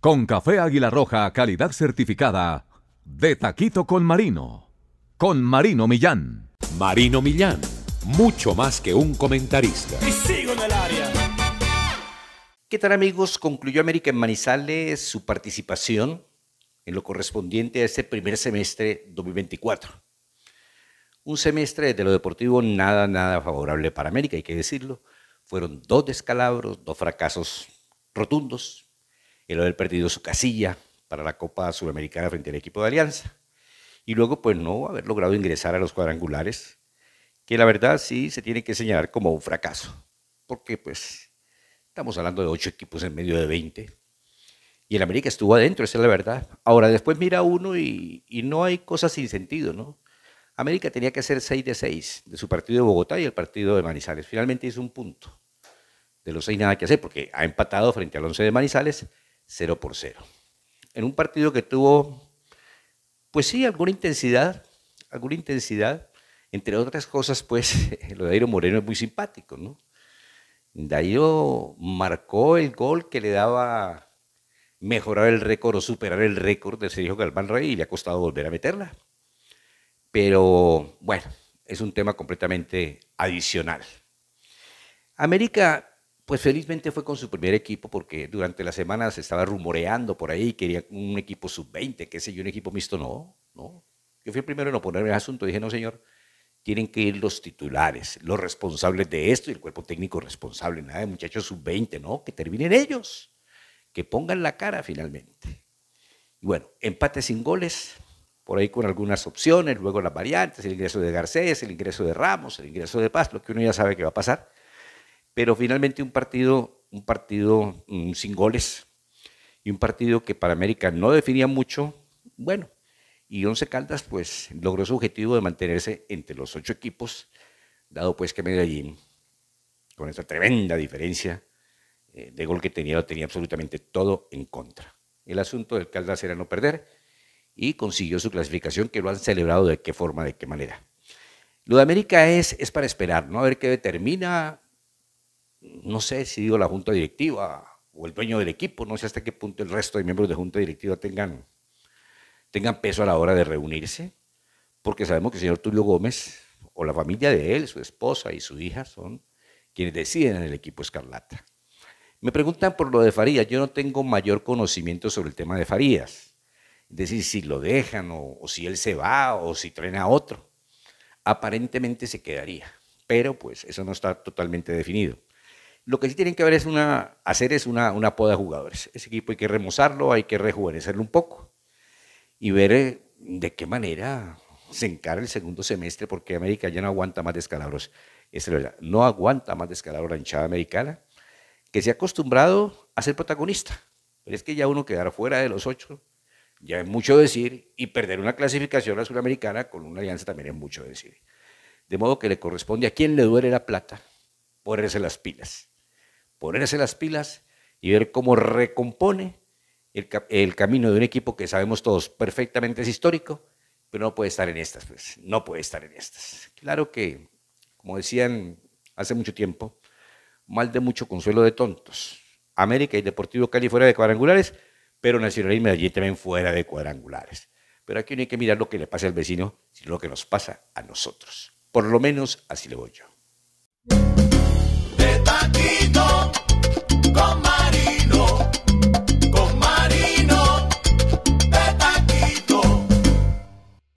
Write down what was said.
Con café Águila Roja, calidad certificada. De Taquito con Marino. Con Marino Millán. Marino Millán, mucho más que un comentarista. sigo en el área. ¿Qué tal amigos? Concluyó América en Manizales su participación en lo correspondiente a este primer semestre 2024. Un semestre de lo deportivo nada, nada favorable para América, hay que decirlo. Fueron dos descalabros, dos fracasos rotundos el haber perdido su casilla para la Copa Sudamericana frente al equipo de Alianza. Y luego, pues no haber logrado ingresar a los cuadrangulares, que la verdad sí se tiene que señalar como un fracaso, porque pues estamos hablando de ocho equipos en medio de 20. Y el América estuvo adentro, esa es la verdad. Ahora, después mira uno y, no hay cosas sin sentido, ¿no? América tenía que hacer 6 de 6 de su partido de Bogotá y el partido de Manizales. Finalmente hizo un punto. De los seis nada que hacer porque ha empatado frente al 11 de Manizales 0 por 0. En un partido que tuvo, pues sí, alguna intensidad, alguna intensidad, entre otras cosas, pues lo de Dairo Moreno es muy simpático, ¿no? Dairo marcó el gol que le daba mejorar el récord o superar el récord de Sergio Galván Rey y le ha costado volver a meterla. Pero bueno, es un tema completamente adicional. América pues felizmente fue con su primer equipo porque durante la semana se estaba rumoreando por ahí, quería un equipo sub-20, que sé yo, un equipo mixto. No, no. Yo fui el primero en oponerme al asunto. Dije, no, señor, tienen que ir los titulares, los responsables de esto y el cuerpo técnico responsable. Nada de muchachos sub-20, no, que terminen ellos, que pongan la cara finalmente. Y bueno, empate sin goles, por ahí con algunas opciones, luego las variantes, el ingreso de Garcés, el ingreso de Ramos, el ingreso de Paz, lo que uno ya sabe que va a pasar pero finalmente un partido, un partido mm, sin goles y un partido que para América no definía mucho, bueno, y Once Caldas pues logró su objetivo de mantenerse entre los ocho equipos, dado pues que Medellín, con esa tremenda diferencia eh, de gol que tenía, tenía absolutamente todo en contra. El asunto del Caldas era no perder y consiguió su clasificación, que lo han celebrado de qué forma, de qué manera. Lo de América es, es para esperar, ¿no? A ver qué determina no sé si digo la junta directiva o el dueño del equipo, no sé hasta qué punto el resto de miembros de junta directiva tengan, tengan peso a la hora de reunirse, porque sabemos que el señor Tulio Gómez o la familia de él, su esposa y su hija son quienes deciden en el equipo Escarlata. Me preguntan por lo de Farías. Yo no tengo mayor conocimiento sobre el tema de Farías. Es decir, si lo dejan o, si él se va o si traen a otro. Aparentemente se quedaría, pero pues eso no está totalmente definido. Lo que sí tienen que ver es una, hacer es una, una poda de jugadores. Ese equipo hay que remozarlo, hay que rejuvenecerlo un poco y ver eh, de qué manera se encara el segundo semestre porque América ya no aguanta más descalabros. es verdad. No aguanta más descalabros la hinchada americana que se ha acostumbrado a ser protagonista. Pero es que ya uno quedar fuera de los ocho ya es mucho decir y perder una clasificación a la suramericana con una alianza también es mucho decir. De modo que le corresponde a quien le duele la plata ponerse las pilas ponerse las pilas y ver cómo recompone el, camino de un equipo que sabemos todos perfectamente es histórico, pero no puede estar en estas, pues, no puede estar en estas. Claro que, como decían hace mucho tiempo, mal de mucho consuelo de tontos. América y Deportivo Cali fuera de cuadrangulares, pero Nacional y Medellín también fuera de cuadrangulares. Pero aquí no hay que mirar lo que le pasa al vecino, sino lo que nos pasa a nosotros. Por lo menos así le voy yo. poquito.